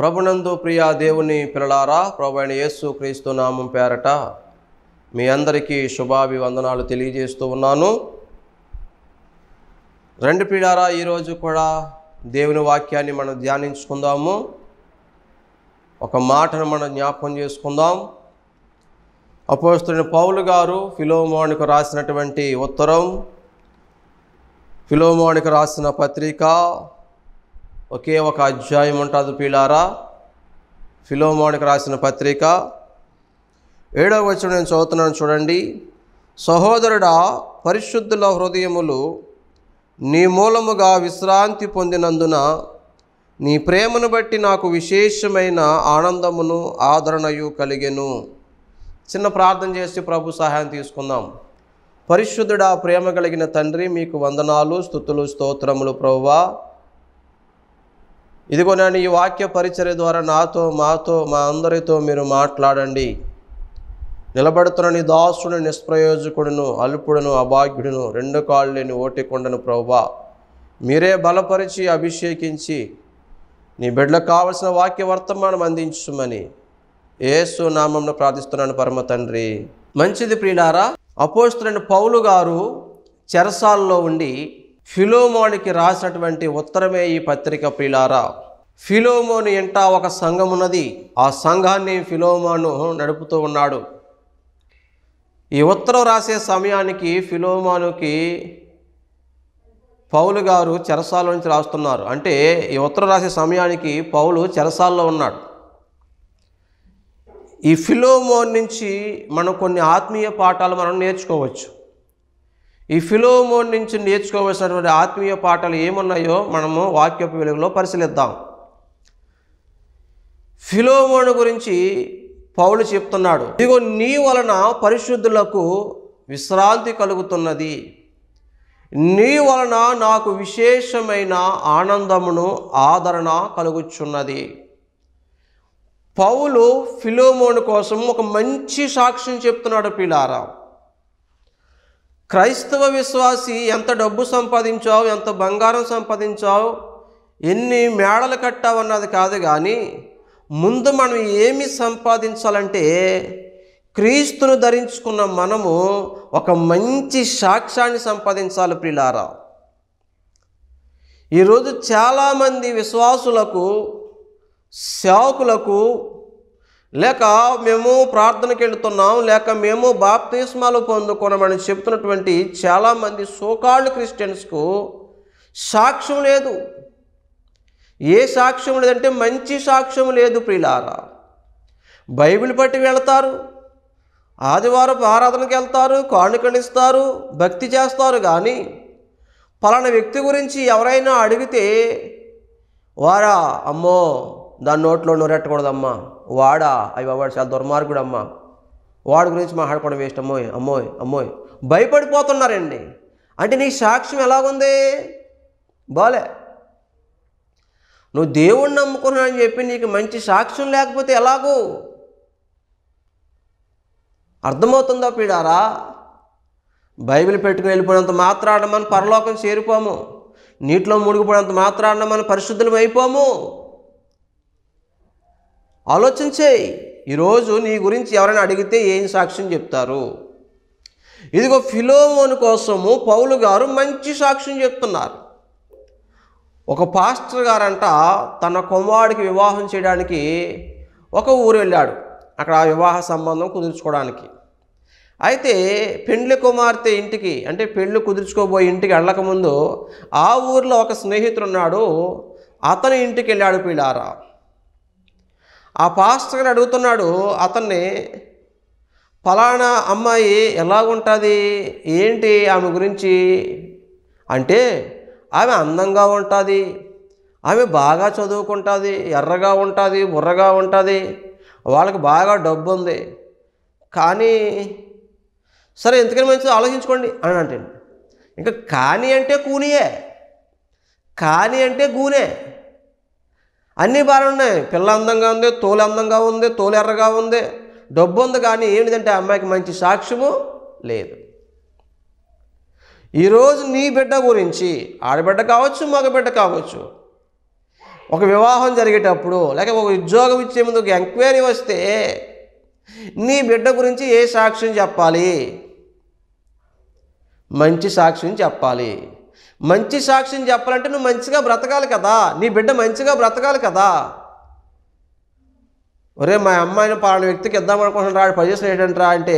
ప్రభునందు ప్రియా దేవుని పిల్లలారా ప్రభు అయిన యేసు క్రీస్తు నామం పేరట మీ అందరికీ శుభాభివందనాలు తెలియజేస్తూ ఉన్నాను రెండు పిల్లారా ఈరోజు కూడా దేవుని వాక్యాన్ని మనం ధ్యానించుకుందాము ఒక మాటను మనం జ్ఞాపకం చేసుకుందాం అపోస్తున్న పౌలు గారు ఫిలోమోనికి రాసినటువంటి ఉత్తరం ఫిలోమోనికి రాసిన పత్రిక ఒకే ఒక అధ్యాయం ఉంటుంది పీలారా ఫిలోమోనికి రాసిన పత్రిక ఏడవ వచ్చిన నేను చదువుతున్నాను చూడండి సహోదరుడా పరిశుద్ధుల హృదయములు నీ మూలముగా విశ్రాంతి పొందినందున నీ ప్రేమను బట్టి నాకు విశేషమైన ఆనందమును ఆదరణయు కలిగెను చిన్న ప్రార్థన చేసి ప్రభు సహాయం తీసుకుందాం పరిశుద్ధుడా ప్రేమ కలిగిన తండ్రి మీకు వందనాలు స్థుతులు స్తోత్రములు ప్రభువా ఇదిగో నేను ఈ వాక్య పరిచర్య ద్వారా నాతో మాతో మా అందరితో మీరు మాట్లాడండి నిలబడుతున్న నీ దాసుడు నిష్ప్రయోజకుడును అల్పుడును అభాగ్యుడును రెండు కాళ్ళు లేని కొండను ప్రభా మీరే బలపరిచి అభిషేకించి నీ బిడ్డకు కావలసిన వాక్య వర్తమానం అందించుమని ఏసు నామంను ప్రార్థిస్తున్నాను పరమ తండ్రి మంచిది ప్రియులారా అపోస్తులైన పౌలు గారు చెరసాల్లో ఉండి ఫిలోమోనికి రాసినటువంటి ఉత్తరమే ఈ పత్రిక ప్రిలారా ఫిలోమోని ఎంట ఒక సంఘం ఉన్నది ఆ సంఘాన్ని ఫిలోమాను నడుపుతూ ఉన్నాడు ఈ ఉత్తరం రాసే సమయానికి ఫిలోమానుకి పౌలు గారు చెరసాల నుంచి రాస్తున్నారు అంటే ఈ ఉత్తరం రాసే సమయానికి పౌలు చెరసాల్లో ఉన్నాడు ఈ ఫిలోమోన్ నుంచి మనం కొన్ని ఆత్మీయ పాఠాలు మనం నేర్చుకోవచ్చు ఈ ఫిలోమోన్ నుంచి నేర్చుకోవలసినటువంటి ఆత్మీయ పాఠాలు ఏమున్నాయో మనము వాక్యపు వెలుగులో పరిశీలిద్దాం ఫిలోమోను గురించి పౌలు చెప్తున్నాడు ఇదిగో నీ వలన పరిశుద్ధులకు విశ్రాంతి కలుగుతున్నది నీ వలన నాకు విశేషమైన ఆనందమును ఆదరణ కలుగుచున్నది పౌలు ఫిలోమోను కోసం ఒక మంచి సాక్ష్యం చెప్తున్నాడు పిల్లారావు క్రైస్తవ విశ్వాసి ఎంత డబ్బు సంపాదించావు ఎంత బంగారం సంపాదించావు ఎన్ని మేడలు కట్టావు అన్నది కాదు కానీ ముందు మనం ఏమి సంపాదించాలంటే క్రీస్తును ధరించుకున్న మనము ఒక మంచి సాక్ష్యాన్ని సంపాదించాలి ప్రిలారా ఈరోజు చాలామంది విశ్వాసులకు సేవకులకు లేక మేము ప్రార్థనకి వెళుతున్నాం లేక మేము బాప్తీస్మాలు పొందుకున్నామని చెప్తున్నటువంటి చాలామంది సోకాళ్ళు క్రిస్టియన్స్కు సాక్ష్యం లేదు ఏ సాక్ష్యం లేదంటే మంచి సాక్ష్యం లేదు ప్రిలారా బైబిల్ పట్టి వెళతారు ఆదివారం ఆరాధనకి వెళ్తారు కానుకలు ఇస్తారు భక్తి చేస్తారు కానీ పలానా వ్యక్తి గురించి ఎవరైనా అడిగితే వారా అమ్మో దాని నోట్లో నోరెట్టకూడదమ్మా వాడా అవి వాడు చాలా దుర్మార్గుడు అమ్మ వాడి గురించి మాట్లాడుకోవడం వేస్ట్ అమ్మోయ్ అమ్మోయ్ అమ్మోయ్ భయపడిపోతున్నారండి అంటే నీ సాక్ష్యం ఎలాగుంది బాలే నువ్వు దేవుణ్ణి నమ్ముకున్నానని చెప్పి నీకు మంచి సాక్ష్యం లేకపోతే ఎలాగూ అర్థమవుతుందా పీడారా బైబిల్ పెట్టుకుని వెళ్ళిపోయినంత మాత్రాడమని పరలోకం చేరిపోము నీటిలో మునిగిపోయినంత మాత్రాడమని పరిశుద్ధులం అయిపోము ఆలోచించేయి ఈరోజు నీ గురించి ఎవరైనా అడిగితే ఏం సాక్ష్యం చెప్తారు ఇదిగో ఫిలోమోన్ కోసము పౌలు గారు మంచి సాక్ష్యం చెప్తున్నారు ఒక పాస్టర్ గారంట తన కుమారుడికి వివాహం చేయడానికి ఒక ఊరు వెళ్ళాడు అక్కడ ఆ వివాహ సంబంధం కుదుర్చుకోవడానికి అయితే పెండ్లి కుమార్తె ఇంటికి అంటే పెళ్ళి కుదుర్చుకోబోయే ఇంటికి వెళ్ళకముందు ఆ ఊరిలో ఒక స్నేహితుడు ఉన్నాడు అతని ఇంటికి వెళ్ళాడు పిల్లారా ఆ పాస్టర్ అడుగుతున్నాడు అతన్ని ఫలానా అమ్మాయి ఎలాగుంటుంది ఏంటి ఆమె గురించి అంటే ఆమె అందంగా ఉంటుంది ఆమె బాగా చదువుకుంటుంది ఎర్రగా ఉంటుంది బుర్రగా ఉంటుంది వాళ్ళకి బాగా డబ్బు ఉంది కానీ సరే ఎందుకని మంచిది ఆలోచించుకోండి అని అంటే ఇంకా కానీ అంటే కూనియే కానీ అంటే గూనే అన్నీ బాగానే ఉన్నాయి పిల్ల అందంగా ఉంది తోలు అందంగా ఉంది తోలు ఎర్రగా ఉంది డబ్బు ఉంది కానీ ఏంటిదంటే ఆ అమ్మాయికి మంచి సాక్ష్యము లేదు ఈరోజు నీ బిడ్డ గురించి ఆడబిడ్డ కావచ్చు మగబిడ్డ కావచ్చు ఒక వివాహం జరిగేటప్పుడు లేక ఒక ఉద్యోగం ఇచ్చే ముందు ఒక ఎంక్వైరీ వస్తే నీ బిడ్డ గురించి ఏ సాక్ష్యం చెప్పాలి మంచి సాక్ష్యం చెప్పాలి మంచి సాక్ష్యం చెప్పాలంటే నువ్వు మంచిగా బ్రతకాలి కదా నీ బిడ్డ మంచిగా బ్రతకాలి కదా ఒరే మా అమ్మాయిని పాలన వ్యక్తికి ఇద్దాం అనుకుంటున్నాడు ఆడు పనిచేసిన ఏంటంటారా అంటే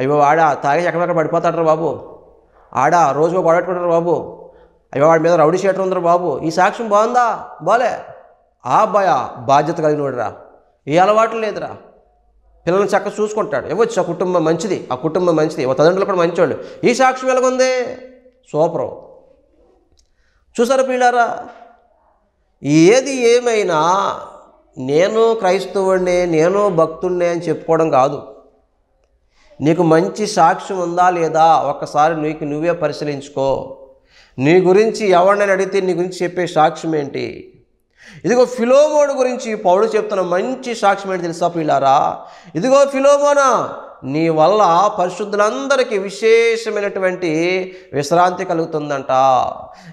అయ్యో ఆడ తాగి ఎక్కడెక్కడ పడిపోతాడరా బాబు ఆడ రోజు పడట్టుకుంటారు బాబు అయ్యో వాడి మీద రౌడీ షేటర్ ఉందరు బాబు ఈ సాక్ష్యం బాగుందా బాలే ఆ అబ్బాయి బాధ్యత కలిగిన వాడురా ఏ అలవాటు లేదురా పిల్లల్ని చక్కగా చూసుకుంటాడు ఇవ్వచ్చు ఆ కుటుంబం మంచిది ఆ కుటుంబం మంచిది ఓ తల్లిదండ్రులు కూడా మంచివాళ్ళు ఈ సాక్ష్యం ఎలాగుంది సూపరు చూసారు పిల్లారా ఏది ఏమైనా నేను క్రైస్తవుడినే నేను భక్తుడినే అని చెప్పుకోవడం కాదు నీకు మంచి సాక్ష్యం ఉందా లేదా ఒక్కసారి నీకు నువ్వే పరిశీలించుకో నీ గురించి ఎవరినైనా అడిగితే నీ గురించి చెప్పే సాక్ష్యం ఏంటి ఇదిగో ఫిలోమోడు గురించి పౌరుడు చెప్తున్న మంచి సాక్ష్యం ఏంటి తెలుసా పిల్లారా ఇదిగో ఫిలోమోనా నీ వల్ల పరిశుద్ధులందరికీ విశేషమైనటువంటి విశ్రాంతి కలుగుతుందంట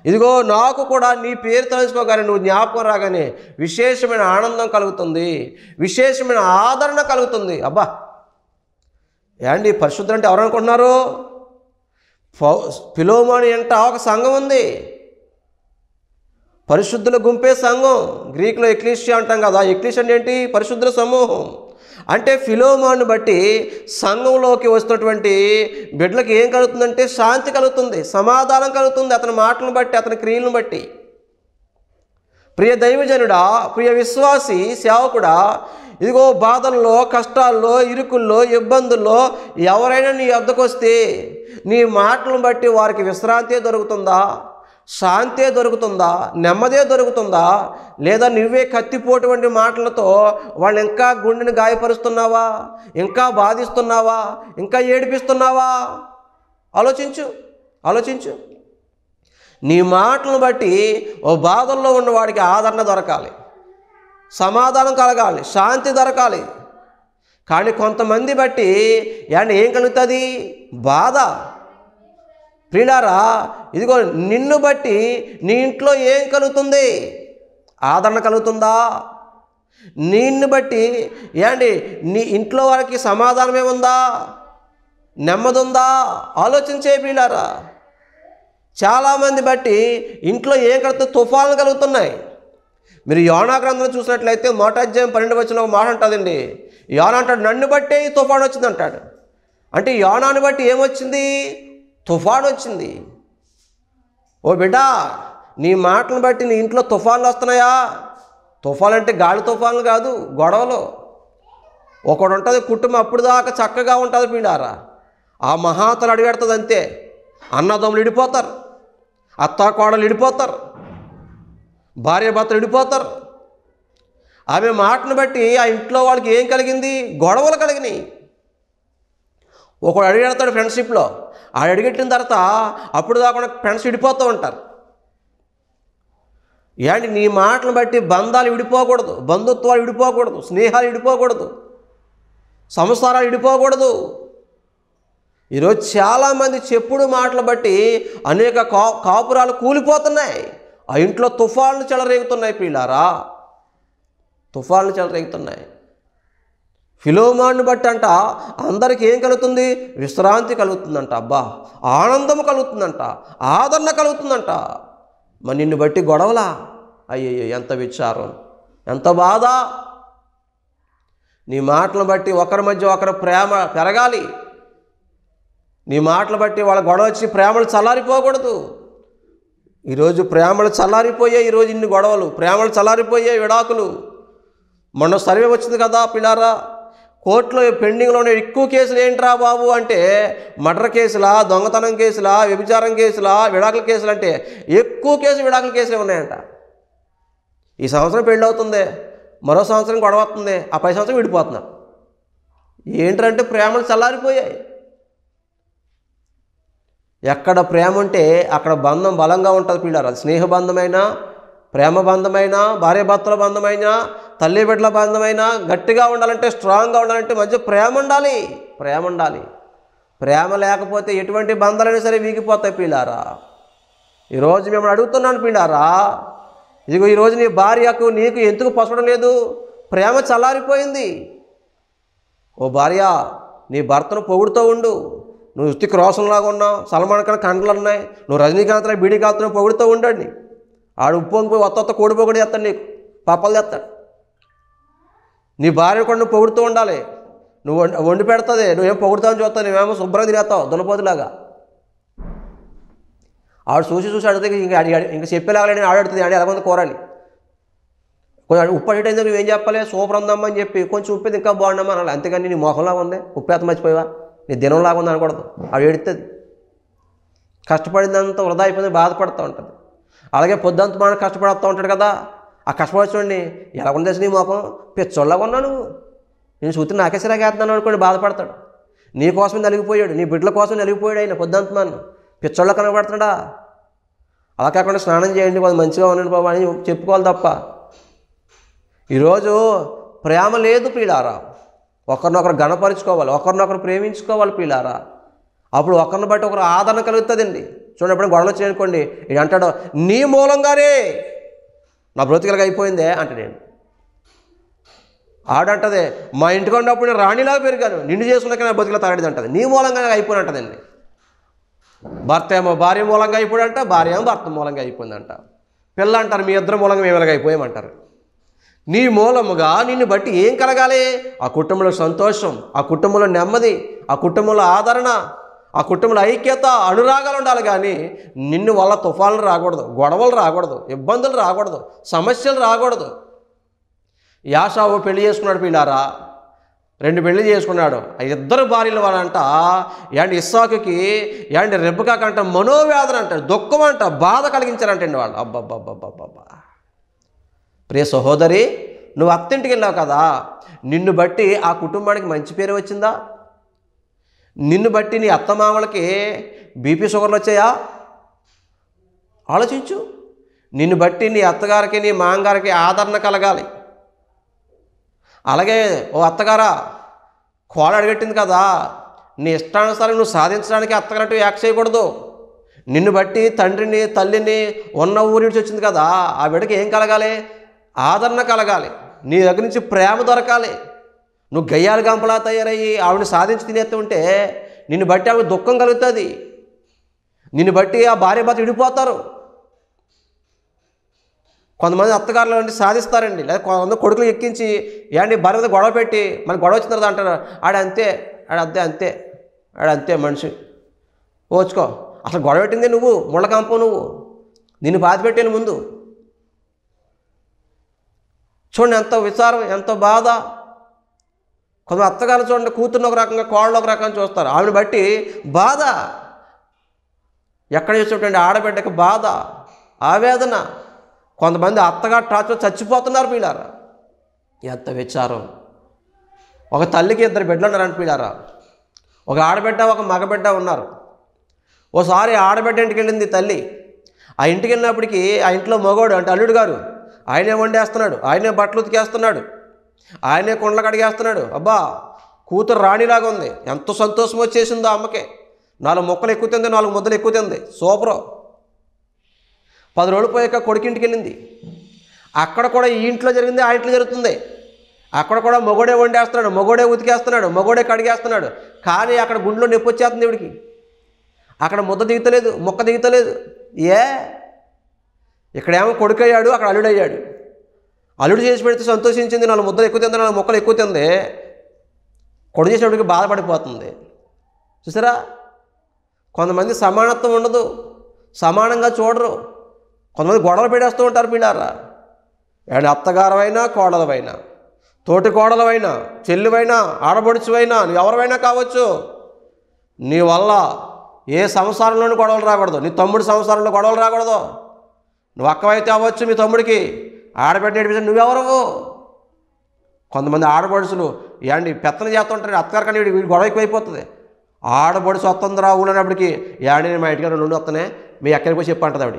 ఇదిగో నాకు కూడా నీ పేరు తలుచుకోగానే నువ్వు జ్ఞాపకం రాగానే విశేషమైన ఆనందం కలుగుతుంది విశేషమైన ఆదరణ కలుగుతుంది అబ్బా ఏండి పరిశుద్ధులు అంటే ఎవరనుకుంటున్నారు పిలోమాని అంట ఒక సంఘం ఉంది పరిశుద్ధుల గుంపే సంఘం గ్రీకులో ఎక్లీషియా అంటాం కదా ఎక్లీషియా అంటే ఏంటి పరిశుద్ధుల సమూహం అంటే ఫిలోమాను బట్టి సంఘంలోకి వస్తున్నటువంటి బిడ్డలకు ఏం కలుగుతుందంటే శాంతి కలుగుతుంది సమాధానం కలుగుతుంది అతని మాటలను బట్టి అతని క్రియలను బట్టి ప్రియ దైవజనుడా ప్రియ విశ్వాసి సేవకుడా ఇదిగో బాధల్లో కష్టాల్లో ఇరుకుల్లో ఇబ్బందుల్లో ఎవరైనా నీ వద్దకు వస్తే నీ మాటలను బట్టి వారికి విశ్రాంతి దొరుకుతుందా శాంతే దొరుకుతుందా నెమ్మదే దొరుకుతుందా లేదా నువ్వే కత్తిపోటువంటి మాటలతో వాళ్ళు ఇంకా గుండెని గాయపరుస్తున్నావా ఇంకా బాధిస్తున్నావా ఇంకా ఏడిపిస్తున్నావా ఆలోచించు ఆలోచించు నీ మాటలను బట్టి ఓ బాధల్లో ఉన్న వాడికి ఆదరణ దొరకాలి సమాధానం కలగాలి శాంతి దొరకాలి కానీ కొంతమంది బట్టి ఏం కలుగుతుంది బాధ ప్రియులారా ఇదిగో నిన్ను బట్టి నీ ఇంట్లో ఏం కలుగుతుంది ఆదరణ కలుగుతుందా నిన్ను బట్టి ఏండి నీ ఇంట్లో వారికి సమాధానం ఏముందా నెమ్మది ఉందా ఆలోచించే ప్రియులారా చాలామంది బట్టి ఇంట్లో ఏం కడుతూ తుఫాన్లు కలుగుతున్నాయి మీరు యోనా గ్రంథం చూసినట్లయితే మోటాధ్యాయం పన్నెండు వచ్చిన ఒక మాట అంటుందండి యోనా అంటాడు నన్ను బట్టే ఈ తుఫాన్ వచ్చింది అంటాడు అంటే యోనాను బట్టి ఏమొచ్చింది తుఫాన్ వచ్చింది ఓ బిడ్డ నీ మాటను బట్టి నీ ఇంట్లో తుఫాన్లు వస్తున్నాయా తుఫాన్ అంటే గాలి తుఫాన్లు కాదు గొడవలు ఒకడు ఉంటుంది కుటుంబం అప్పుడు దాకా చక్కగా ఉంటుంది పిండారా ఆ మహాతలు అడిగెడుతుంది అంతే అన్నదమ్ములు ఇడిపోతారు అత్త కోడలు ఇడిపోతారు భార్య భర్తలు ఇడిపోతారు ఆమె మాటను బట్టి ఆ ఇంట్లో వాళ్ళకి ఏం కలిగింది గొడవలు కలిగినాయి ఒకడు వెళ్తాడు ఫ్రెండ్షిప్లో ఆడు అడిగెట్టిన తర్వాత అప్పుడు దాకా ఫ్రెండ్స్ విడిపోతూ ఉంటారు ఏంటి నీ మాటను బట్టి బంధాలు విడిపోకూడదు బంధుత్వాలు విడిపోకూడదు స్నేహాలు విడిపోకూడదు సంసారాలు విడిపోకూడదు ఈరోజు చాలామంది చెప్పుడు మాటలు బట్టి అనేక కా కాపురాలు కూలిపోతున్నాయి ఆ ఇంట్లో తుఫాన్లు చెలరేగుతున్నాయి పిల్లారా తుఫాన్లు చెలరేగుతున్నాయి ఫిలోమాను బట్టి అంట అందరికి ఏం కలుగుతుంది విశ్రాంతి కలుగుతుందంట అబ్బా ఆనందం కలుగుతుందంట ఆదరణ కలుగుతుందంట మరి నిన్ను బట్టి గొడవలా అయ్యయ్యో ఎంత విచారం ఎంత బాధ నీ మాటలు బట్టి ఒకరి మధ్య ఒకరి ప్రేమ పెరగాలి నీ మాటలు బట్టి వాళ్ళ గొడవ వచ్చి ప్రేమలు చల్లారిపోకూడదు ఈరోజు ప్రేమలు చల్లారిపోయాయి ఈరోజు ఇన్ని గొడవలు ప్రేమలు చల్లారిపోయాయి విడాకులు మొన్న సర్వే వచ్చింది కదా పిల్లారా కోర్టులో పెండింగ్లో ఉండే ఎక్కువ కేసులు ఏంట్రా బాబు అంటే మర్డర్ కేసులా దొంగతనం కేసులా వ్యభిచారం కేసులా విడాకుల కేసులు అంటే ఎక్కువ కేసు విడాకుల కేసులే ఉన్నాయంట ఈ సంవత్సరం పెళ్ళి అవుతుంది మరో సంవత్సరం గొడవ అవుతుంది ఆ పై సంవత్సరం విడిపోతున్నారు ఏంటంటే ప్రేమలు చల్లారిపోయాయి ఎక్కడ ప్రేమ ఉంటే అక్కడ బంధం బలంగా ఉంటుంది పిల్లలు అది స్నేహబంధమైనా ప్రేమ భార్య భర్తల బంధమైనా తల్లి బిడ్డల బంధమైనా గట్టిగా ఉండాలంటే స్ట్రాంగ్గా ఉండాలంటే మధ్య ప్రేమ ఉండాలి ప్రేమ ఉండాలి ప్రేమ లేకపోతే ఎటువంటి బంధాలైనా సరే వీగిపోతాయి పిల్లారా ఈరోజు మిమ్మల్ని అడుగుతున్నాను పిల్లారా ఇదిగో ఈరోజు నీ భార్యకు నీకు ఎందుకు పసడం లేదు ప్రేమ చల్లారిపోయింది ఓ భార్య నీ భర్తను పొగుడుతూ ఉండు నువ్వు ఉత్తిక్ రోషన్లాగా ఉన్నావు సల్మాన్ ఖాన్ కండలు ఉన్నాయి నువ్వు రజనీకాంత్ బీడీ కాత్రం పొగుడుతూ ఉండండి ఆడు ఉప్పోంగి పోయి కొత్త కోడిపో కూడా చేస్తాడు నీకు పాపాలు తెస్తాడు నీ భార్య కూడా నువ్వు పొగుడుతూ ఉండాలి నువ్వు వండి పెడుతుంది నువ్వేం పొగుడుతావని చూస్తావు నువ్వేమో శుభ్రంగా తినేస్తావు దులపోతులాగా ఆడు చూసి చూసి అడిగితే ఇంకా ఇంకా చెప్పేలాగలేని నేను ఆడడుతుంది ఆడి ఎలా కోరాలి కొంచెం ఉప్పు అయితే నువ్వేం చెప్పాలి సూపర్ ఉందమ్మా అని చెప్పి కొంచెం ఉప్పు ఇంకా బాగుండమ్మా అనాలి అంతేకాని నీ మొహంలాగా ఉంది ఉప్పేత మర్చిపోయావా నీ దినంలాగా ఉంది అనకూడదు ఆడు ఎడుతుంది కష్టపడిందంతా వృధా అయిపోయింది బాధపడుతూ ఉంటుంది అలాగే పొద్దంత మనం కష్టపడతా ఉంటాడు కదా ఆ కష్టపడి చూడండి ఎలా ఉండేసి నీ మోకం పిచ్చోళ్ళగా నువ్వు నేను చూస్తే నాకే సిరాగేస్తున్నాను అనుకోండి బాధపడతాడు నీ కోసం నలిగిపోయాడు నీ బిడ్డల కోసం నలిగిపోయాడు ఆయన పొద్దంత మనం పిచ్చోళ్ళ కనబడుతున్నాడా అలా కాకుండా స్నానం చేయండి వాళ్ళు మంచిగా ఉండండి బాబు అని చెప్పుకోవాలి తప్ప ఈరోజు ప్రేమ లేదు పీడారా ఒకరినొకరు గణపరుచుకోవాలి ఒకరినొకరు ప్రేమించుకోవాలి పీడారా అప్పుడు ఒకరిని బట్టి ఒకరు ఆదరణ కలుగుతుందండి చూడండి ఎప్పుడు గొడవలు వచ్చాయనుకోండి ఇది అంటాడు నీ మూలంగానే నా బ్రతికలకి అయిపోయిందే అంట నేను ఆడంటదే మా ఇంటికి ఉన్నప్పుడు నేను రాణిలాగా పెరిగాను నిన్ను చేసుకున్నాక నా బ్రతికలు తాగడేది అంటది నీ మూలంగా అయిపోయిన అంటదండి భర్త ఏమో భార్య మూలంగా అయిపోయాడంట భార్య ఏమో భర్త మూలంగా అయిపోయిందంట పిల్ల అంటారు మీ ఇద్దరు మూలంగా మేము అయిపోయామంటారు నీ మూలముగా నిన్ను బట్టి ఏం కలగాలి ఆ కుటుంబంలో సంతోషం ఆ కుటుంబంలో నెమ్మది ఆ కుటుంబంలో ఆదరణ ఆ కుటుంబంలో ఐక్యత అనురాగాలు ఉండాలి కానీ నిన్ను వాళ్ళ తుఫాన్లు రాకూడదు గొడవలు రాకూడదు ఇబ్బందులు రాకూడదు సమస్యలు రాకూడదు యాషావు పెళ్లి చేసుకున్నాడు పిల్లారా రెండు పెళ్లి చేసుకున్నాడు ఆ ఇద్దరు భార్యలు వాళ్ళంట యాండ్ ఇస్సాకుకి యాండ్ రెబ్బకాకంట మనోవ్యాధులు అంట దుఃఖం అంట బాధ కలిగించారంటండి వాళ్ళు అబ్బబ్బబ్బబ్బబ్బబ్బా ప్రియ సహోదరి నువ్వు అత్తింటికి వెళ్ళావు కదా నిన్ను బట్టి ఆ కుటుంబానికి మంచి పేరు వచ్చిందా నిన్ను బట్టి నీ అత్తమామలకి బీపీ షుగర్లు వచ్చాయా ఆలోచించు నిన్ను బట్టి నీ అత్తగారికి నీ మాంగారికి ఆదరణ కలగాలి అలాగే ఓ అత్తగారా కోడ అడిగట్టింది కదా నీ ఇష్టానుసారం నువ్వు సాధించడానికి అత్తగారటు యాక్ట్ చేయకూడదు నిన్ను బట్టి తండ్రిని తల్లిని ఉన్న ఊరి నుంచి వచ్చింది కదా ఆ బిడ్డకి ఏం కలగాలి ఆదరణ కలగాలి నీ దగ్గర నుంచి ప్రేమ దొరకాలి నువ్వు గయ్యాలు గంపలా తయారయ్యి ఆవిడని సాధించి తినేస్తుంటే నిన్ను బట్టి ఆవిడ దుఃఖం కలుగుతుంది నిన్ను బట్టి ఆ భార్య భర్త విడిపోతారు కొంతమంది అత్తగారులు అంటే సాధిస్తారండి లేదా కొంతమంది కొడుకులు ఎక్కించి ఏంటి భార్య మీద గొడవ పెట్టి మన గొడవ వచ్చిన తర్వాత అంటారు ఆడ అంతే ఆడ అంతే అంతే ఆడ అంతే మనిషి ఓచుకో అసలు గొడవ పెట్టింది నువ్వు ముళ్ళకంపు నువ్వు నిన్ను బాధ పెట్టాను ముందు చూడండి ఎంతో విచారం ఎంతో బాధ కొంతమంది అత్తగారు చూడండి కూతుర్ని ఒక రకంగా కోళ్ళు ఒక రకంగా చూస్తారు ఆమెను బట్టి బాధ ఎక్కడ చూసినటువంటి ఆడబిడ్డకి బాధ ఆవేదన కొంతమంది అత్తగారు టార్చర్ చచ్చిపోతున్నారు పిల్లారా ఎంత విచారం ఒక తల్లికి ఇద్దరు బిడ్డలు ఉన్నారంట పిల్లారా ఒక ఆడబిడ్డ ఒక మగబిడ్డ ఉన్నారు ఓసారి ఆడబిడ్డ ఇంటికి వెళ్ళింది తల్లి ఆ ఇంటికి వెళ్ళినప్పటికీ ఆ ఇంట్లో మగోడు అంటే అల్లుడు గారు ఆయనే వండేస్తున్నాడు ఆయనే బట్టలు ఉతికేస్తున్నాడు ఆయనే కొండలు కడిగేస్తున్నాడు అబ్బా కూతురు రాణిలాగా ఉంది ఎంత సంతోషం వచ్చేసిందో అమ్మకి నాలుగు మొక్కలు ఎక్కుతుంది నాలుగు ముద్దలు ఎక్కుతుంది సూపరు పది రోజులు పోయాక కొడుకింటికి వెళ్ళింది అక్కడ కూడా ఈ ఇంట్లో జరిగింది ఆ ఇంట్లో జరుగుతుంది అక్కడ కూడా మగోడే వండేస్తున్నాడు మొగోడే ఉతికేస్తున్నాడు మొగోడే కడిగేస్తున్నాడు కానీ అక్కడ గుండెలో నొప్పి వచ్చేస్తుంది ఇవిడికి అక్కడ ముద్ద దిగుతలేదు మొక్క దిగుతలేదు ఏ ఇక్కడేమో కొడుకయ్యాడు అక్కడ అల్లుడయ్యాడు అల్లుడు చేసి పెడితే సంతోషించింది నాలుగు ముద్దలు ఎక్కువ తింది నాలుగు మొక్కలు ఎక్కువ తింది కొడు చేసినప్పటికి బాధపడిపోతుంది చూసారా కొంతమంది సమానత్వం ఉండదు సమానంగా చూడరు కొంతమంది గొడవలు పెట్టేస్తూ ఉంటారు పిల్లారా ఏడు అత్తగారవైనా కోడలవైనా తోటి కోడలవైనా చెల్లివైనా ఆడబొడిచువైనా నువ్వు ఎవరివైనా కావచ్చు నీ వల్ల ఏ సంసారంలోనూ గొడవలు రాకూడదు నీ తమ్ముడి సంసారంలో గొడవలు రాకూడదు నువ్వు అక్కవైతే అవ్వచ్చు మీ తమ్ముడికి ఆడబిడ్డ ఏడిపిస్తాడు నువ్వెవరవు కొంతమంది ఆడబడుసులు ఏండి పెత్తన చేస్తుంటారు అత్తగారు కానీ వీడి గొడవ ఎక్కువైపోతుంది ఆడబడుసు వస్తుందిరా ఊళ్ళు అనేప్పటికీ ఏండి నేను మా ఇంటికారు నుండి వస్తానే మీ ఎక్కడికి పోయి చెప్పంటది ఆవిడ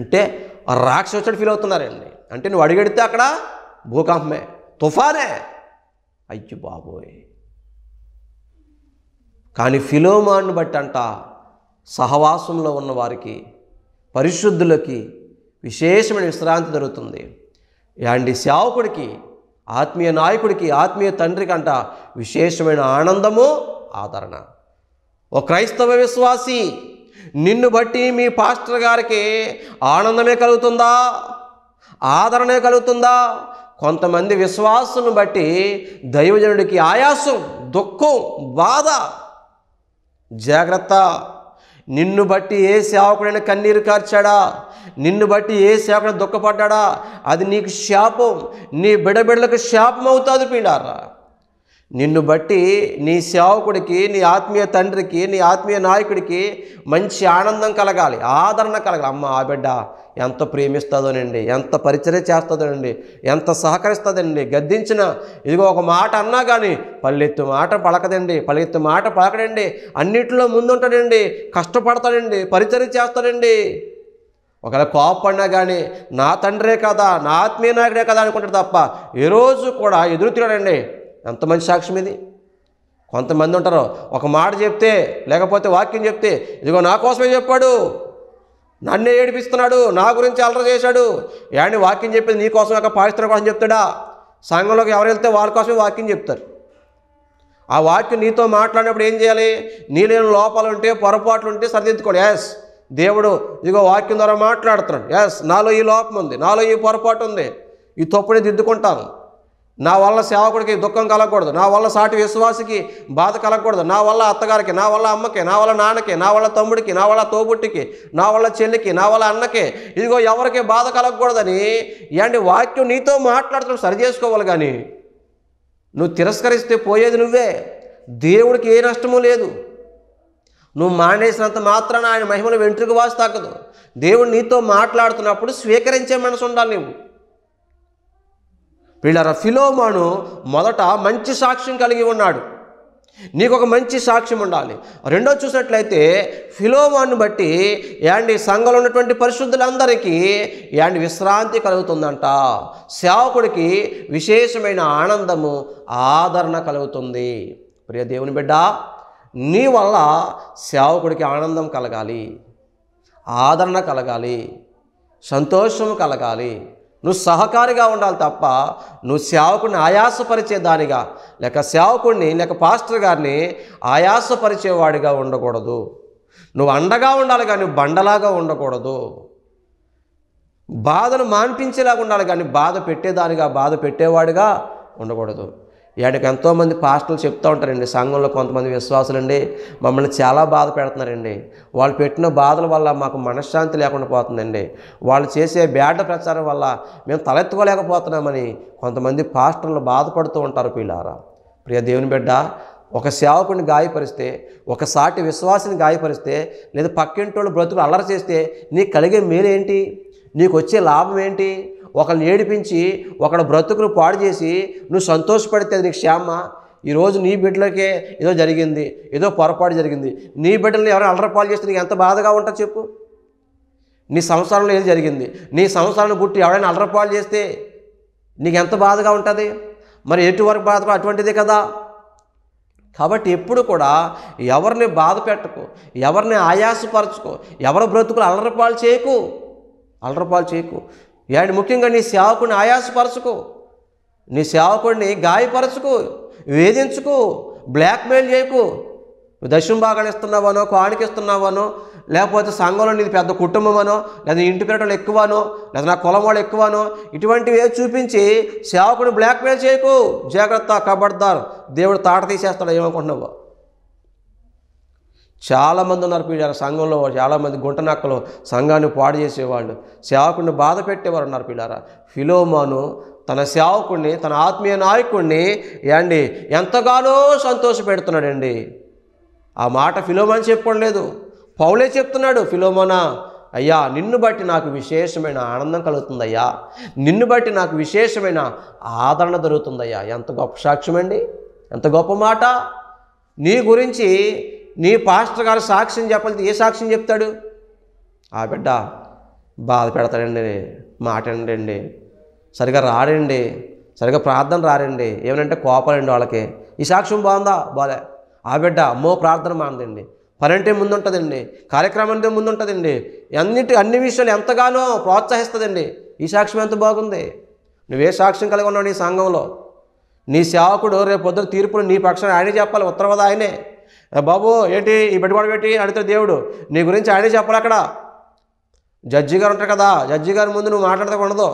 అంటే వచ్చాడు ఫీల్ అవుతున్నారండి అంటే నువ్వు అడిగెడితే అక్కడ భూకంపమే తుఫానే అయ్యో బాబోయ్ కానీ ఫిలోమాన్ని బట్టి అంట సహవాసంలో ఉన్న వారికి పరిశుద్ధులకి విశేషమైన విశ్రాంతి దొరుకుతుంది ఇలాంటి సేవకుడికి ఆత్మీయ నాయకుడికి ఆత్మీయ తండ్రి కంట విశేషమైన ఆనందము ఆదరణ ఓ క్రైస్తవ విశ్వాసి నిన్ను బట్టి మీ పాస్టర్ గారికి ఆనందమే కలుగుతుందా ఆదరణే కలుగుతుందా కొంతమంది విశ్వాసును బట్టి దైవజనుడికి ఆయాసం దుఃఖం బాధ జాగ్రత్త నిన్ను బట్టి ఏ సేవకుడైనా కన్నీరు కార్చాడా నిన్ను బట్టి ఏ సేవకుడైనా దుఃఖపడ్డా అది నీకు శాపం నీ బిడబిడలకు శాపం అవుతుంది పిండారా నిన్ను బట్టి నీ సేవకుడికి నీ ఆత్మీయ తండ్రికి నీ ఆత్మీయ నాయకుడికి మంచి ఆనందం కలగాలి ఆదరణ కలగాలి అమ్మ ఆ బిడ్డ ఎంత ప్రేమిస్తుందోనండి ఎంత పరిచర్య చేస్తుందోనండి ఎంత సహకరిస్తుందండి గద్దించిన ఇదిగో ఒక మాట అన్నా కానీ పల్లెత్తు మాట పలకదండి పల్లెత్తు మాట పలకడండి అన్నింటిలో ముందుంటాడండి కష్టపడతాడండి పరిచర్య చేస్తాడండి ఒకవేళ కోపడినా కానీ నా తండ్రే కదా నా ఆత్మీయ నాయకుడే కదా అనుకుంటాడు తప్ప ఏ రోజు కూడా ఎదురుతున్నాడండి ఎంత మంచి సాక్ష్యం ఇది కొంతమంది ఉంటారు ఒక మాట చెప్తే లేకపోతే వాక్యం చెప్తే ఇదిగో నా కోసమే చెప్పాడు నన్నే ఏడిపిస్తున్నాడు నా గురించి అలర చేశాడు యాడిని వాక్యం చెప్పింది నీ కోసం యొక్క పారిశ్రమ కోసం చెప్తాడా సంఘంలోకి ఎవరు వెళ్తే వాళ్ళ కోసమే వాక్యం చెప్తారు ఆ వాక్యం నీతో మాట్లాడినప్పుడు ఏం చేయాలి నీ లేని లోపాలు ఉంటే పొరపాట్లు ఉంటే సరిదిద్దుకోండి ఎస్ దేవుడు ఇదిగో వాక్యం ద్వారా మాట్లాడుతున్నాడు ఎస్ నాలో ఈ లోపం ఉంది నాలో ఈ పొరపాటు ఉంది ఈ తప్పుని దిద్దుకుంటాను నా వల్ల సేవకుడికి దుఃఖం కలగకూడదు నా వల్ల సాటి విశ్వాసికి బాధ కలగకూడదు నా వల్ల అత్తగారికి నా వల్ల అమ్మకి నా వల్ల నాన్నకి నా వల్ల తమ్ముడికి నా వల్ల తోబుట్టికి నా వల్ల చెల్లికి నా వల్ల అన్నకి ఇదిగో ఎవరికి బాధ కలగకూడదని ఏంటి వాక్యం నీతో మాట్లాడుతున్న సరి చేసుకోవాలి కానీ నువ్వు తిరస్కరిస్తే పోయేది నువ్వే దేవుడికి ఏ నష్టము లేదు నువ్వు మానేసినంత మాత్రాన ఆయన మహిమను వెంట్రుకు వాసి తాకదు దేవుడు నీతో మాట్లాడుతున్నప్పుడు స్వీకరించే మనసు ఉండాలి నువ్వు వీళ్ళ ఫిలోమాను మొదట మంచి సాక్ష్యం కలిగి ఉన్నాడు నీకు ఒక మంచి సాక్ష్యం ఉండాలి రెండో చూసినట్లయితే ఫిలోమాన్ని బట్టి యాండి సంఘంలో ఉన్నటువంటి పరిశుద్ధులందరికీ యాండి విశ్రాంతి కలుగుతుందంట సేవకుడికి విశేషమైన ఆనందము ఆదరణ కలుగుతుంది ప్రియ దేవుని బిడ్డ నీ వల్ల సేవకుడికి ఆనందం కలగాలి ఆదరణ కలగాలి సంతోషం కలగాలి నువ్వు సహకారిగా ఉండాలి తప్ప నువ్వు సేవకుడిని ఆయాసపరిచేదానిగా లేక సేవకుడిని లేక పాస్టర్ గారిని ఆయాసపరిచేవాడిగా ఉండకూడదు నువ్వు అండగా ఉండాలి కానీ బండలాగా ఉండకూడదు బాధను మాన్పించేలాగా ఉండాలి కానీ బాధ పెట్టేదానిగా బాధ పెట్టేవాడిగా ఉండకూడదు ఏడకి ఎంతోమంది పాస్టర్లు చెప్తూ ఉంటారండి సంఘంలో కొంతమంది విశ్వాసులండి మమ్మల్ని చాలా బాధ పెడుతున్నారండి వాళ్ళు పెట్టిన బాధల వల్ల మాకు మనశ్శాంతి లేకుండా పోతుందండి వాళ్ళు చేసే బ్యాడ్ ప్రచారం వల్ల మేము తలెత్తుకోలేకపోతున్నామని కొంతమంది పాస్టర్లు బాధపడుతూ ఉంటారు పిల్లారా ప్రియ దేవుని బిడ్డ ఒక సేవకుని గాయపరిస్తే ఒక సాటి విశ్వాసిని గాయపరిస్తే లేదా పక్కింటి వాళ్ళు బ్రతుకులు అల్లరి చేస్తే నీకు కలిగే మేలేంటి నీకు వచ్చే లాభం ఏంటి ఒకళ్ళు ఏడిపించి ఒకడు బ్రతుకును పాడు చేసి నువ్వు సంతోషపడితే అది నీకు క్షేమ ఈరోజు నీ బిడ్డలకే ఏదో జరిగింది ఏదో పొరపాటు జరిగింది నీ బిడ్డలను ఎవరైనా అల్లరపాలు చేస్తే నీకు ఎంత బాధగా ఉంటుంది చెప్పు నీ సంవత్సరంలో ఏది జరిగింది నీ సంవత్సరాన్ని పుట్టి ఎవరైనా అల్లరపాలు చేస్తే నీకు ఎంత బాధగా ఉంటుంది మరి ఎటువరకు బాధకు అటువంటిదే కదా కాబట్టి ఎప్పుడు కూడా ఎవరిని బాధ పెట్టకు ఎవరిని ఆయాసపరచుకో ఎవరి బ్రతుకులు అల్లరపాలు చేయకు అల్లరపాలు చేయకు అండ్ ముఖ్యంగా నీ సేవకుని ఆయాసపరచుకో నీ సేవకుడిని గాయపరచుకో వేధించుకో బ్లాక్మెయిల్ చేయకు దశం భాగాలు ఇస్తున్నావనో కాడికి ఇస్తున్నావనో లేకపోతే సంఘంలో నీది పెద్ద కుటుంబం అనో లేదా ఇంటి పిల్లలు ఎక్కువనో లేదా నా కులం వాళ్ళు ఎక్కువనో ఇటువంటివి చూపించి సేవకుని బ్లాక్మెయిల్ చేయకు జాగ్రత్త కబడ్దారు దేవుడు తాట తీసేస్తాడు ఏమనుకుంటున్నావు చాలామంది ఉన్నారు పీడిఆర్ సంఘంలో చాలామంది గుంటనక్కలు సంఘాన్ని పాడు చేసేవాళ్ళు సేవకుడిని బాధ పెట్టేవారు ఉన్నారు పీడారా ఫిలోమాను తన సేవకుడిని తన ఆత్మీయ నాయకుడిని అండి ఎంతగానో సంతోష పెడుతున్నాడండి ఆ మాట ఫిలోమాన్ చెప్పడం లేదు పౌలే చెప్తున్నాడు ఫిలోమోనా అయ్యా నిన్ను బట్టి నాకు విశేషమైన ఆనందం కలుగుతుందయ్యా నిన్ను బట్టి నాకు విశేషమైన ఆదరణ దొరుకుతుందయ్యా ఎంత గొప్ప సాక్ష్యం అండి ఎంత గొప్ప మాట నీ గురించి నీ పాస్టర్ గారు సాక్ష్యం చెప్పాలి ఏ సాక్ష్యం చెప్తాడు ఆ బిడ్డ బాధ పెడతాడండి మాటండి సరిగా రాడండి సరిగా ప్రార్థన రారండి ఏమనంటే కోపాలండి వాళ్ళకి ఈ సాక్ష్యం బాగుందా బాలే ఆ బిడ్డ అమ్మో ప్రార్థన మాందండి పనంటే ముందుంటుందండి కార్యక్రమంటే ముందుంటుందండి అన్నిటి అన్ని విషయాలు ఎంతగానో ప్రోత్సహిస్తుందండి ఈ సాక్ష్యం ఎంత బాగుంది నువ్వే సాక్ష్యం కలిగి ఉన్నావు నీ సంఘంలో నీ సేవకుడు రేపు పొద్దున తీర్పును నీ పక్షాన్ని ఆయనే చెప్పాలి ఉత్తరవాద ఆయనే బాబు ఏంటి ఈ పెట్టుబడి పెట్టి అడుగుతాడు దేవుడు నీ గురించి ఆయనే చెప్పాలి అక్కడ జడ్జి గారు ఉంటారు కదా జడ్జి గారి ముందు నువ్వు మాట్లాడతా ఉండదు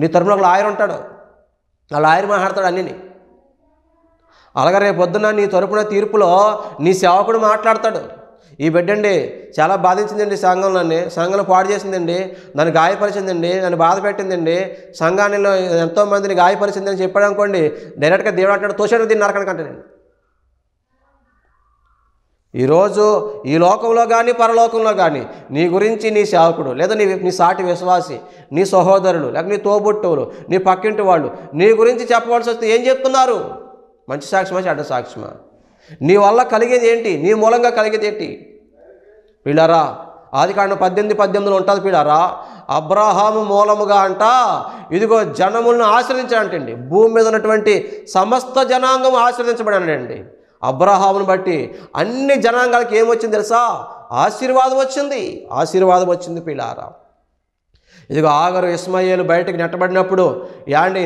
నీ తరపున ఒక లాయర్ ఉంటాడు ఆ లాయర్ మాట్లాడతాడు అన్నిని అలాగే రేపు పొద్దున్న నీ తరపున తీర్పులో నీ సేవకుడు మాట్లాడతాడు ఈ బిడ్డండి చాలా బాధించిందండి సంఘం నన్ను సంఘం పాడు చేసిందండి నన్ను గాయపరిచిందండి నన్ను బాధ పెట్టిందండి సంఘాన్ని ఎంతోమందిని గాయపరిచిందని చెప్పాడు అనుకోండి డైరెక్ట్గా దేవుడు అంటాడు తోషాడు దీన్ని నరకనకంటే నేను ఈరోజు ఈ లోకంలో కానీ పరలోకంలో కానీ నీ గురించి నీ సేవకుడు లేదా నీ నీ సాటి విశ్వాసి నీ సహోదరులు లేక నీ తోబుట్టువులు నీ పక్కింటి వాళ్ళు నీ గురించి చెప్పవలసి వస్తే ఏం చెప్తున్నారు మంచి సాక్ష్యమా చెడ్డ సాక్ష్యమా నీ వల్ల కలిగేది ఏంటి నీ మూలంగా కలిగేది ఏంటి పిల్లరా ఆది కాండం పద్దెనిమిది పద్దెనిమిదిలో ఉంటుంది పిల్లరా అబ్రహాము మూలముగా అంట ఇదిగో జనములను ఆశ్రయించాడంటండి భూమి మీద ఉన్నటువంటి సమస్త జనాంగం అండి అబ్రహామును బట్టి అన్ని జనాంగాలకి ఏమొచ్చింది తెలుసా ఆశీర్వాదం వచ్చింది ఆశీర్వాదం వచ్చింది పిల్లారా ఇదిగో ఆగరు ఇస్మయ్యలు బయటకు నెట్టబడినప్పుడు యాండి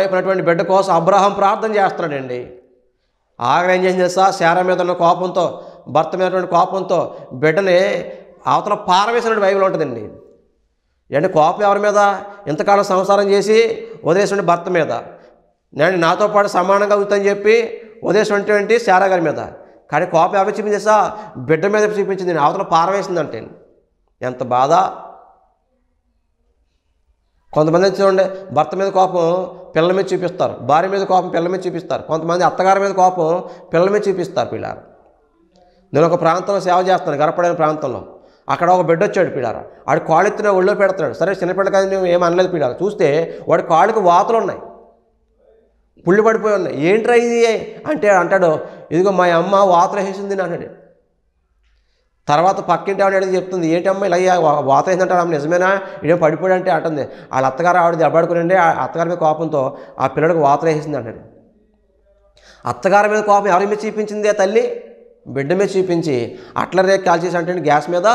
అయిపోయినటువంటి బిడ్డ కోసం అబ్రహాం ప్రార్థన చేస్తున్నాడండి ఆగరు ఏం చేసింది తెలుసా శార మీద ఉన్న కోపంతో భర్త మీదటువంటి కోపంతో బిడ్డని అవతల పారవేసినట్టు బైబిల్ ఉంటుందండి ఏంటి కోపం ఎవరి మీద ఇంతకాలం సంసారం చేసి వదిలేసిన భర్త మీద నేను నాతో పాటు సమానంగా అవుతుందని చెప్పి ఉదయం అంటే ఏంటి శారా గారి మీద కానీ కోపం ఎవరు చూపించేసా బిడ్డ మీద చూపించింది నేను అవతల పారవేసిందంటే ఎంత బాధ కొంతమంది చూడండి భర్త మీద కోపం పిల్లల మీద చూపిస్తారు భార్య మీద కోపం పిల్లల మీద చూపిస్తారు కొంతమంది అత్తగారి మీద కోపం పిల్లల మీద చూపిస్తారు పిల్లారు నేను ఒక ప్రాంతంలో సేవ చేస్తాను గడపడైన ప్రాంతంలో అక్కడ ఒక బిడ్డ వచ్చాడు పిల్లారు వాడు కాళ్ళెత్తిన ఒళ్ళో పెడతాడు సరే చిన్నపిల్ల కానీ నువ్వు ఏమనలేదు అనలేదు పిల్లారు చూస్తే వాడి కాళ్ళకు వాతలు ఉన్నాయి పుళ్ళు పడిపోయి ఉన్నాయి ఏంట్రా ఇది అంటే అంటాడు ఇదిగో మా అమ్మ వాత వేసింది అన్నాడు తర్వాత పక్కింటి ఆవిడ అడిగి చెప్తుంది ఏంటి అమ్మాయి ఇలా వాత వేసిందంటాడు ఆమె నిజమేనా ఇదేం పడిపోయాడు అంటే అంటుంది వాళ్ళ అత్తగారు ఆవిడ అండి అత్తగారి మీద కోపంతో ఆ పిల్లడికి వాత వేసింది అన్నాడు అత్తగారి మీద కోపం ఎవరి మీద చూపించిందే తల్లి బిడ్డ మీద చూపించి అట్ల రేపు కాల్చేసి అంటే గ్యాస్ మీద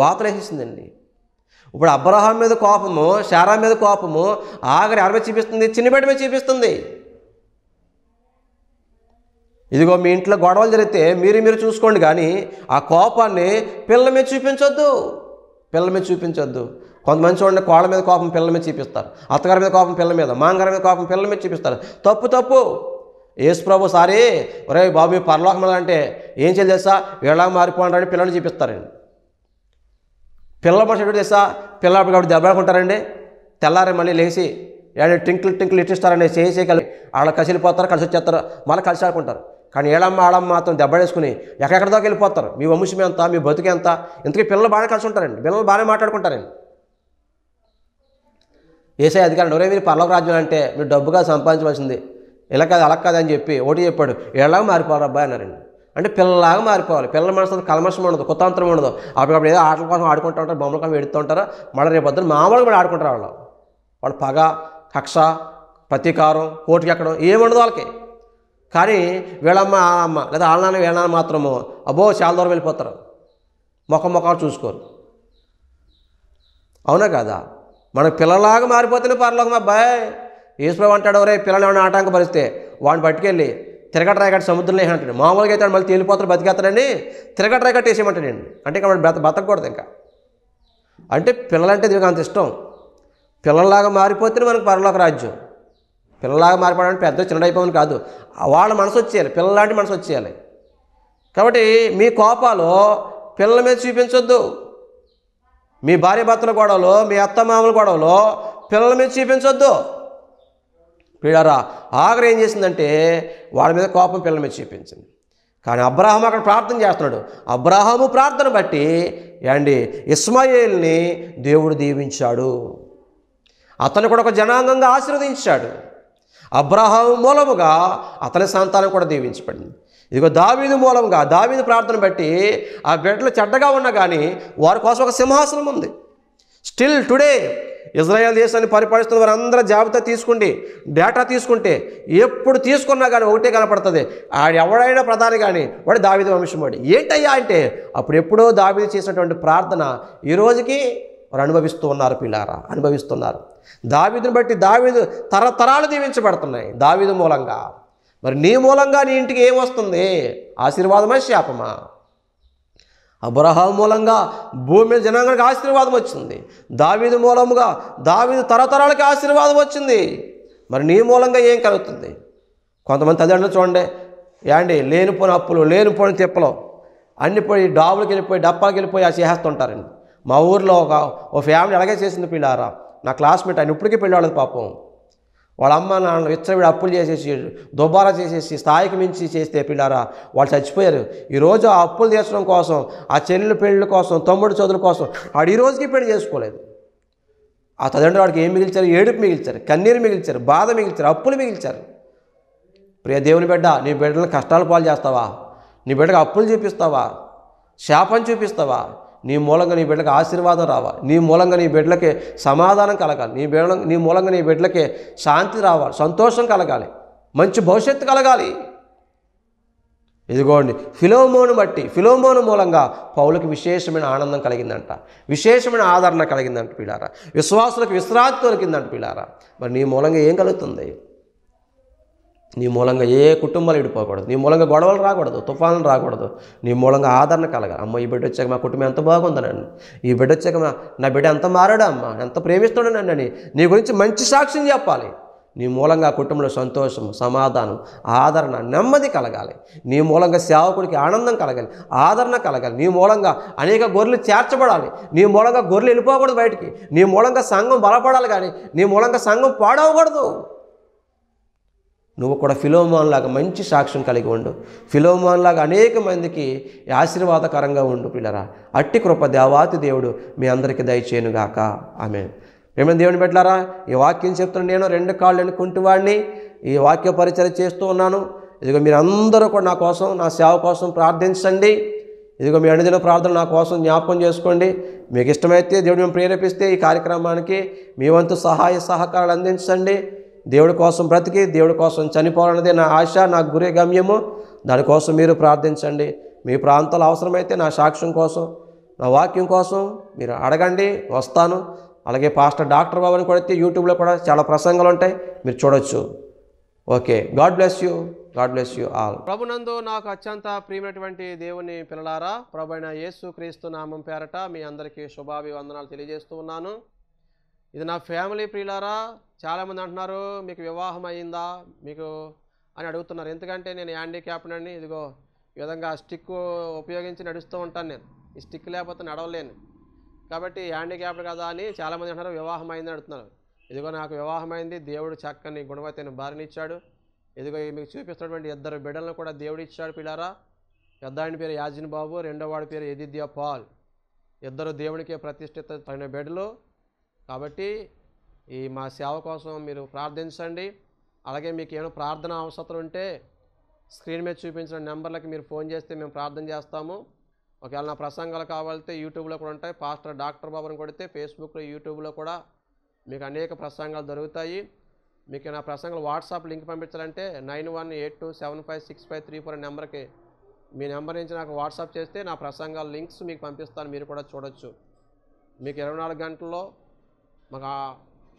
వాత వేసిందండి ఇప్పుడు అబ్రహాం మీద కోపము శారా మీద కోపము ఆఖరి ఎవరి మీద చూపిస్తుంది చిన్నబిడ్డ మీద చూపిస్తుంది ఇదిగో మీ ఇంట్లో గొడవలు జరిగితే మీరు మీరు చూసుకోండి కానీ ఆ కోపాన్ని పిల్లల మీద చూపించొద్దు పిల్లల మీద చూపించొద్దు కొంతమంది చూడండి కోళ్ళ మీద కోపం పిల్లల మీద చూపిస్తారు అత్తగారి మీద కోపం పిల్లల మీద మాంగారి మీద కోపం పిల్లల మీద చూపిస్తారు తప్పు తప్పు ఏసు ప్రభు సారీ ఒరే బాబు మీ పరలోకం అంటే ఏం చేయాలి వీళ్ళ మారిపోండి పిల్లల్ని చూపిస్తారండి పిల్లల మనిషి ఎప్పుడు తెలుసా పిల్లలు కాబట్టి దెబ్బలాడుకుంటారండి తెల్లారి మళ్ళీ లేచి ఏడు టింకులు టింకులు ఇట్టిస్తారండి చేసే కలిసి వాళ్ళు కసిలిపోతారు కలిసి వచ్చేస్తారు మళ్ళీ కలిసి ఆడుకుంటారు కానీ ఏళ్ళమ్మ ఆళమ్మ మాత్రం దెబ్బడేసుకుని ఎక్కడెక్కడ వెళ్ళిపోతారు మీ వంశం ఎంత మీ బతుకు ఎంత ఇంతకీ పిల్లలు బాగానే కలిసి ఉంటారండి పిల్లలు బాగానే మాట్లాడుకుంటారండి ఏసఐ అధికారులు ఎవరే మీరు పర్లోక రాజ్యం అంటే మీరు డబ్బుగా సంపాదించవలసింది ఇలా కాదు అలా కాదని చెప్పి ఒకటి చెప్పాడు ఏళ్ళగా మారిపోవాలి అబ్బాయి అన్నారండి అంటే పిల్లలాగా మారిపోవాలి పిల్లల మనసు కలమర్షం ఉండదు కుతంత్రం ఉండదు అప్పుడప్పుడు ఏదో ఆటల కోసం ఆడుకుంటూ ఉంటారు బొమ్మల కోసం ఎడుతూ ఉంటారు మళ్ళీ రేపు పొద్దున మామూలుగా కూడా ఆడుకుంటారు వాళ్ళు వాళ్ళు పగ కక్ష ప్రతీకారం కోటికి ఎక్కడం ఏమి ఉండదు వాళ్ళకి కానీ వీళ్ళమ్మ అమ్మ లేదా వాళ్ళ వీళ్ళ మాత్రము అబో చాలా దూరం వెళ్ళిపోతారు మొఖం ముఖాలు చూసుకోరు అవునా కదా మన పిల్లలాగా మారిపోతేనే పర్లోకం అబ్బాయి ఈశ్వరం అంటాడు ఎవరే పిల్లలు ఏమైనా ఆటంక పరిస్తే వాడిని పట్టుకెళ్ళి తిరగట రాయగట్టు సముద్రంలో వేయమంటాడు మామూలుగా అయితే మళ్ళీ తేలిపోతారు బతికేస్తాడని తిరగట రాయగట్టు వేసేయమంటాడు అంటే ఇంకా వాడు బ్రత బతకూడదు ఇంకా అంటే పిల్లలంటే దీనికి అంత ఇష్టం పిల్లల్లాగా మారిపోతేనే మనకు పర్లోక రాజ్యం పిల్లలాగా మారిపోవడానికి పెద్ద చిన్నడైపోవని కాదు వాళ్ళ మనసు వచ్చేయాలి పిల్లలాంటి మనసు వచ్చేయాలి కాబట్టి మీ కోపాలు పిల్లల మీద చూపించొద్దు మీ భార్య భర్తల మీ అత్తమామల గొడవలో పిల్లల మీద చూపించొద్దు పీడారా ఆఖరి ఏం చేసిందంటే వాళ్ళ మీద కోపం పిల్లల మీద చూపించింది కానీ అబ్రాహం అక్కడ ప్రార్థన చేస్తున్నాడు అబ్రాహము ప్రార్థన బట్టి అండి ఇస్మాయిల్ని దేవుడు దీవించాడు అతను కూడా ఒక జనాంగంగా ఆశీర్వదించాడు అబ్రహాం మూలముగా అతని సంతానం కూడా దీవించబడింది ఇదిగో దావీదు మూలంగా దావీదు ప్రార్థన బట్టి ఆ బిడ్డలు చెడ్డగా ఉన్నా కానీ వారి కోసం ఒక సింహాసనం ఉంది స్టిల్ టుడే ఇజ్రాయెల్ దేశాన్ని పరిపాలిస్తున్న వారందరూ జాబితా తీసుకుంటే డేటా తీసుకుంటే ఎప్పుడు తీసుకున్నా కానీ ఒకటే కనపడుతుంది ఆడ ఎవడైనా ప్రధాని కానీ వాడు దావిద వంశం వాడు ఏంటయ్యా అంటే అప్పుడు ఎప్పుడో దావిది చేసినటువంటి ప్రార్థన ఈ రోజుకి వారు అనుభవిస్తూ ఉన్నారు పిల్లారా అనుభవిస్తున్నారు దావిదును బట్టి దావిదు తరతరాలు దీవించబడుతున్నాయి దావిదు మూలంగా మరి నీ మూలంగా నీ ఇంటికి ఏమొస్తుంది ఆశీర్వాదమా శాపమా అబ్రహాం మూలంగా భూమి జనాంగానికి ఆశీర్వాదం వచ్చింది దావిదు మూలముగా దావిదు తరతరాలకి ఆశీర్వాదం వచ్చింది మరి నీ మూలంగా ఏం కలుగుతుంది కొంతమంది తల్లిదండ్రులు చూడండి ఏండి లేనిపోని అప్పులు లేనిపోని తిప్పలు అన్ని పోయి డాబులకు వెళ్ళిపోయి డప్పాకి వెళ్ళిపోయి ఆ చేసేస్తుంటారండి మా ఊర్లో ఒక ఓ ఫ్యామిలీ అలాగే చేసింది పిల్లారా నా క్లాస్మేట్ ఆయన ఇప్పటికీ పెళ్ళాడు పాపం వాళ్ళ అమ్మ నాన్న ఇచ్చవిడ అప్పులు చేసేసి దుబారా చేసేసి స్థాయికి మించి చేస్తే పిల్లారా వాళ్ళు చచ్చిపోయారు ఈరోజు ఆ అప్పులు తీర్చడం కోసం ఆ చెల్లెల పెళ్ళి కోసం తమ్ముడు చదువుల కోసం వాడు ఈ రోజుకి పెళ్లి చేసుకోలేదు ఆ తదండ్రి వాడికి ఏం మిగిల్చారు ఏడుపు మిగిల్చారు కన్నీరు మిగిల్చారు బాధ మిగిల్చారు అప్పులు మిగిల్చారు ప్రియ దేవుని బిడ్డ నీ బిడ్డలను కష్టాలు పాలు చేస్తావా నీ బిడ్డకు అప్పులు చూపిస్తావా శాపం చూపిస్తావా నీ మూలంగా నీ బిడ్డలకి ఆశీర్వాదం రావాలి నీ మూలంగా నీ బిడ్డలకి సమాధానం కలగాలి నీ బిడ్డ నీ మూలంగా నీ బిడ్డలకి శాంతి రావాలి సంతోషం కలగాలి మంచి భవిష్యత్తు కలగాలి ఇదిగోండి ఫిలోమోను బట్టి ఫిలోమోను మూలంగా పౌలకు విశేషమైన ఆనందం కలిగిందంట విశేషమైన ఆదరణ కలిగిందంట పిల్లారా విశ్వాసులకు విశ్రాంతి దొరికిందంట పిల్లారా మరి నీ మూలంగా ఏం కలుగుతుంది నీ మూలంగా ఏ కుటుంబాలు విడిపోకూడదు నీ మూలంగా గొడవలు రాకూడదు తుఫాన్లు రాకూడదు నీ మూలంగా ఆదరణ కలగాలి అమ్మ ఈ బిడ్డ వచ్చాక మా కుటుంబం ఎంత బాగుందనండి ఈ బిడ్డ వచ్చాక నా బిడ్డ ఎంత మారాడా అమ్మ ఎంత అని నీ గురించి మంచి సాక్ష్యం చెప్పాలి నీ మూలంగా కుటుంబంలో సంతోషం సమాధానం ఆదరణ నెమ్మది కలగాలి నీ మూలంగా సేవకుడికి ఆనందం కలగాలి ఆదరణ కలగాలి నీ మూలంగా అనేక గొర్రెలు చేర్చబడాలి నీ మూలంగా గొర్రెలు వెళ్ళిపోకూడదు బయటికి నీ మూలంగా సంఘం బలపడాలి కానీ నీ మూలంగా సంఘం పాడవకూడదు నువ్వు కూడా ఫిలోమాన్ లాగా మంచి సాక్ష్యం కలిగి ఉండు ఫిలోమాన్ లాగా అనేక మందికి ఆశీర్వాదకరంగా ఉండు పిల్లరా అట్టి కృప దేవాతి దేవుడు మీ అందరికీ దయచేయనుగాక ఆమె ఏమైనా దేవుని పెట్టారా ఈ వాక్యం చెప్తున్నా నేను రెండు కాళ్ళు వాడిని ఈ వాక్య పరిచయం చేస్తూ ఉన్నాను ఇదిగో మీరు అందరూ కూడా నా కోసం నా సేవ కోసం ప్రార్థించండి ఇదిగో మీ అనుదిన ప్రార్థన నా కోసం జ్ఞాపకం చేసుకోండి మీకు ఇష్టమైతే దేవుడు మేము ప్రేరేపిస్తే ఈ కార్యక్రమానికి మీ వంతు సహాయ సహకారాలు అందించండి దేవుడి కోసం బ్రతికి దేవుడి కోసం చనిపోవాలన్నదే నా ఆశ నా గురే గమ్యము దానికోసం మీరు ప్రార్థించండి మీ ప్రాంతాలు అవసరమైతే నా సాక్ష్యం కోసం నా వాక్యం కోసం మీరు అడగండి వస్తాను అలాగే పాస్టర్ డాక్టర్ బాబుని కూడా అయితే యూట్యూబ్లో కూడా చాలా ప్రసంగాలు ఉంటాయి మీరు చూడొచ్చు okay God bless you God bless you all ప్రభునందు నాకు అత్యంత ప్రియమైనటువంటి దేవుని పిల్లలారా ప్రభు అయిన యేసు క్రీస్తు నామం పేరట మీ అందరికీ శుభాభివందనాలు తెలియజేస్తూ ఉన్నాను ఇది నా ఫ్యామిలీ ప్రియులారా చాలామంది అంటున్నారు మీకు వివాహం అయిందా మీకు అని అడుగుతున్నారు ఎందుకంటే నేను హ్యాండిక్యాప్నని ఇదిగో ఈ విధంగా స్టిక్ ఉపయోగించి నడుస్తూ ఉంటాను నేను ఈ స్టిక్ లేకపోతే నడవలేను కాబట్టి హ్యాండిక్యాప్డ్ కదా అని చాలామంది అంటున్నారు వివాహం అయిందని అడుగుతున్నారు ఇదిగో నాకు వివాహం అయింది దేవుడు చక్కని గుణవతైన ఇచ్చాడు ఇదిగో మీకు చూపిస్తున్నటువంటి ఇద్దరు బిడ్డలను కూడా దేవుడు ఇచ్చాడు పిల్లారా పెద్దాయని పేరు యాజిన్ బాబు రెండో వాడి పేరు ఎదిద్యా పాల్ ఇద్దరు దేవునికి ప్రతిష్ఠిత బిడ్డలు కాబట్టి ఈ మా సేవ కోసం మీరు ప్రార్థించండి అలాగే మీకు ఏమైనా ప్రార్థన అవసరం ఉంటే స్క్రీన్ మీద చూపించిన నెంబర్లకి మీరు ఫోన్ చేస్తే మేము ప్రార్థన చేస్తాము ఒకవేళ నా ప్రసంగాలు కావాలంటే యూట్యూబ్లో కూడా ఉంటాయి పాస్టర్ డాక్టర్ బాబుని కొడితే ఫేస్బుక్లో యూట్యూబ్లో కూడా మీకు అనేక ప్రసంగాలు దొరుకుతాయి మీకు నా ప్రసంగాలు వాట్సాప్ లింక్ పంపించాలంటే nine one eight two seven five six five three four నెంబర్కి మీ నెంబర్ నుంచి నాకు వాట్సాప్ చేస్తే నా ప్రసంగాల లింక్స్ మీకు పంపిస్తాను మీరు కూడా చూడొచ్చు మీకు ఇరవై నాలుగు గంటల్లో మాకు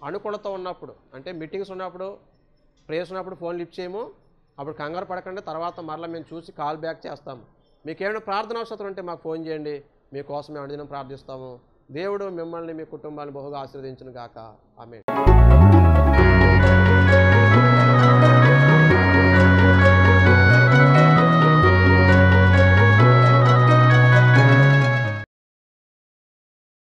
అనుకూలతో ఉన్నప్పుడు అంటే మీటింగ్స్ ఉన్నప్పుడు ప్రేయర్స్ ఉన్నప్పుడు ఫోన్ లిఫ్ట్ చేయము అప్పుడు కంగారు పడకండి తర్వాత మరలా మేము చూసి కాల్ బ్యాక్ చేస్తాము మీకు ఏమైనా ప్రార్థన అవసరం ఉంటే మాకు ఫోన్ చేయండి మీకోసం మేము అనుదినం ప్రార్థిస్తాము దేవుడు మిమ్మల్ని మీ కుటుంబాన్ని బహుగా ఆశీర్వదించను గాక ఆమె